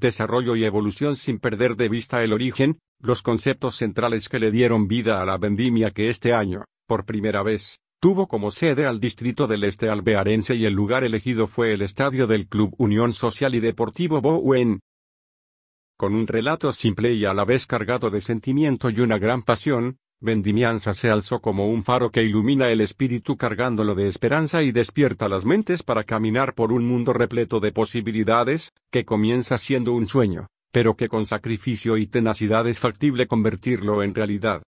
desarrollo y evolución sin perder de vista el origen, los conceptos centrales que le dieron vida a la vendimia que este año, por primera vez, tuvo como sede al distrito del Este alvearense y el lugar elegido fue el estadio del Club Unión Social y Deportivo Bowen. Con un relato simple y a la vez cargado de sentimiento y una gran pasión, Vendimianza se alzó como un faro que ilumina el espíritu cargándolo de esperanza y despierta las mentes para caminar por un mundo repleto de posibilidades, que comienza siendo un sueño, pero que con sacrificio y tenacidad es factible convertirlo en realidad.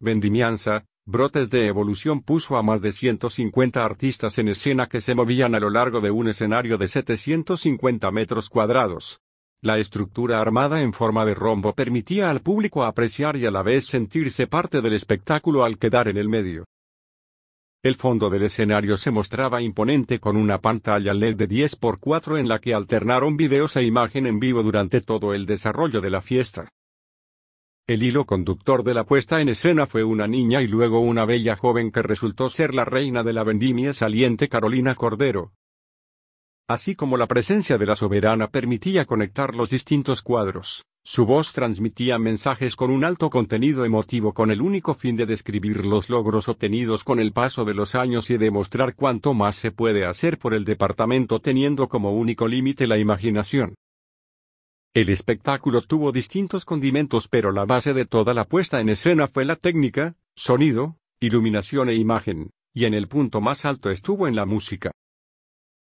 Vendimianza, Brotes de Evolución puso a más de 150 artistas en escena que se movían a lo largo de un escenario de 750 metros cuadrados, la estructura armada en forma de rombo permitía al público apreciar y a la vez sentirse parte del espectáculo al quedar en el medio. El fondo del escenario se mostraba imponente con una pantalla LED de 10x4 en la que alternaron videos e imagen en vivo durante todo el desarrollo de la fiesta. El hilo conductor de la puesta en escena fue una niña y luego una bella joven que resultó ser la reina de la vendimia saliente Carolina Cordero, así como la presencia de la soberana permitía conectar los distintos cuadros. Su voz transmitía mensajes con un alto contenido emotivo con el único fin de describir los logros obtenidos con el paso de los años y demostrar cuánto más se puede hacer por el departamento teniendo como único límite la imaginación. El espectáculo tuvo distintos condimentos pero la base de toda la puesta en escena fue la técnica, sonido, iluminación e imagen, y en el punto más alto estuvo en la música.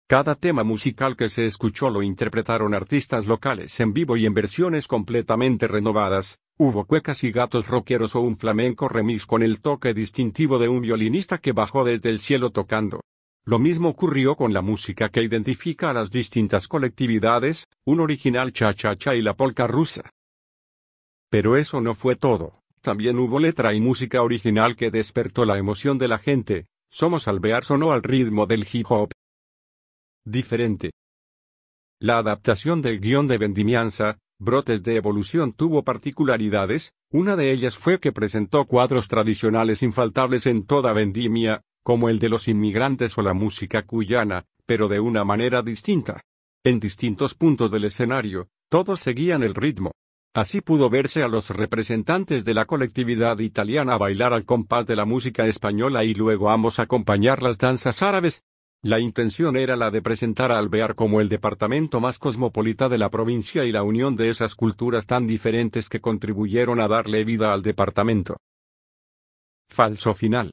Cada tema musical que se escuchó lo interpretaron artistas locales en vivo y en versiones completamente renovadas. Hubo cuecas y gatos rockeros o un flamenco remix con el toque distintivo de un violinista que bajó desde el cielo tocando. Lo mismo ocurrió con la música que identifica a las distintas colectividades, un original cha-cha-cha y la polka rusa. Pero eso no fue todo. También hubo letra y música original que despertó la emoción de la gente. Somos albear sonó al ritmo del hip hop, diferente. La adaptación del guión de Vendimianza, Brotes de Evolución tuvo particularidades, una de ellas fue que presentó cuadros tradicionales infaltables en toda vendimia, como el de los inmigrantes o la música cuyana, pero de una manera distinta. En distintos puntos del escenario, todos seguían el ritmo. Así pudo verse a los representantes de la colectividad italiana bailar al compás de la música española y luego ambos acompañar las danzas árabes, la intención era la de presentar a Alvear como el departamento más cosmopolita de la provincia y la unión de esas culturas tan diferentes que contribuyeron a darle vida al departamento. Falso final.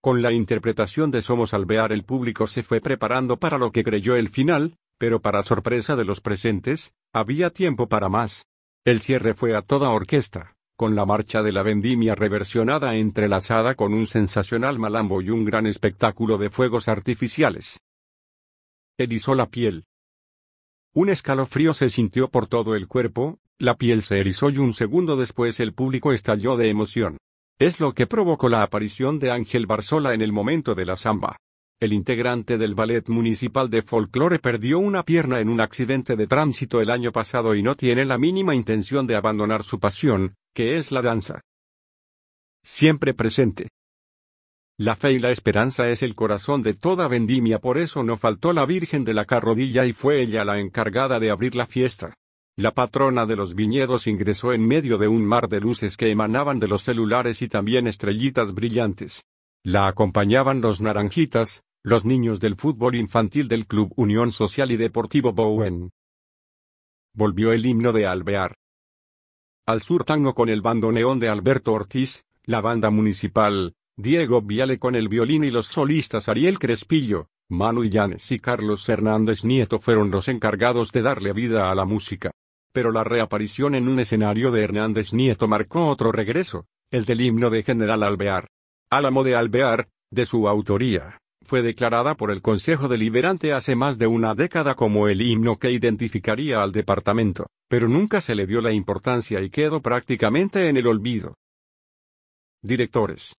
Con la interpretación de Somos Alvear el público se fue preparando para lo que creyó el final, pero para sorpresa de los presentes, había tiempo para más. El cierre fue a toda orquesta con la marcha de la vendimia reversionada entrelazada con un sensacional malambo y un gran espectáculo de fuegos artificiales. Erizó la piel. Un escalofrío se sintió por todo el cuerpo, la piel se erizó y un segundo después el público estalló de emoción. Es lo que provocó la aparición de Ángel Barzola en el momento de la samba. El integrante del Ballet Municipal de Folklore perdió una pierna en un accidente de tránsito el año pasado y no tiene la mínima intención de abandonar su pasión, que es la danza. Siempre presente. La fe y la esperanza es el corazón de toda vendimia, por eso no faltó la Virgen de la Carrodilla y fue ella la encargada de abrir la fiesta. La patrona de los viñedos ingresó en medio de un mar de luces que emanaban de los celulares y también estrellitas brillantes. La acompañaban los naranjitas, los niños del fútbol infantil del Club Unión Social y Deportivo Bowen. Volvió el himno de Alvear. Al sur tango con el bandoneón de Alberto Ortiz, la banda municipal, Diego Viale con el violín y los solistas Ariel Crespillo, Manu Yanes y Carlos Hernández Nieto fueron los encargados de darle vida a la música. Pero la reaparición en un escenario de Hernández Nieto marcó otro regreso, el del himno de General Alvear. Álamo de Alvear, de su autoría fue declarada por el Consejo Deliberante hace más de una década como el himno que identificaría al departamento, pero nunca se le dio la importancia y quedó prácticamente en el olvido. Directores.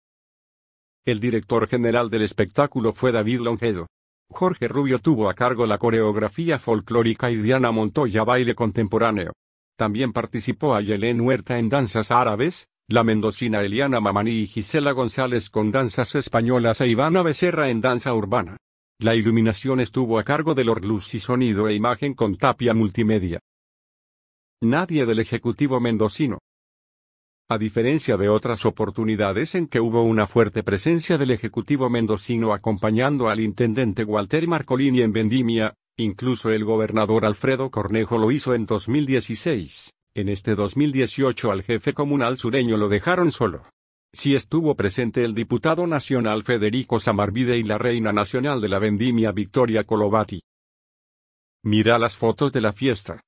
El director general del espectáculo fue David Longedo. Jorge Rubio tuvo a cargo la coreografía folclórica y Diana Montoya baile contemporáneo. También participó Ayelen Huerta en danzas árabes, la mendocina Eliana Mamani y Gisela González con danzas españolas e Ivana Becerra en danza urbana. La iluminación estuvo a cargo de Lord y sonido e imagen con tapia multimedia. Nadie del Ejecutivo mendocino. A diferencia de otras oportunidades en que hubo una fuerte presencia del Ejecutivo mendocino acompañando al intendente Walter Marcolini en Vendimia, incluso el gobernador Alfredo Cornejo lo hizo en 2016. En este 2018 al jefe comunal sureño lo dejaron solo. Si estuvo presente el diputado nacional Federico Samarvide y la reina nacional de la vendimia Victoria Colovati. Mira las fotos de la fiesta.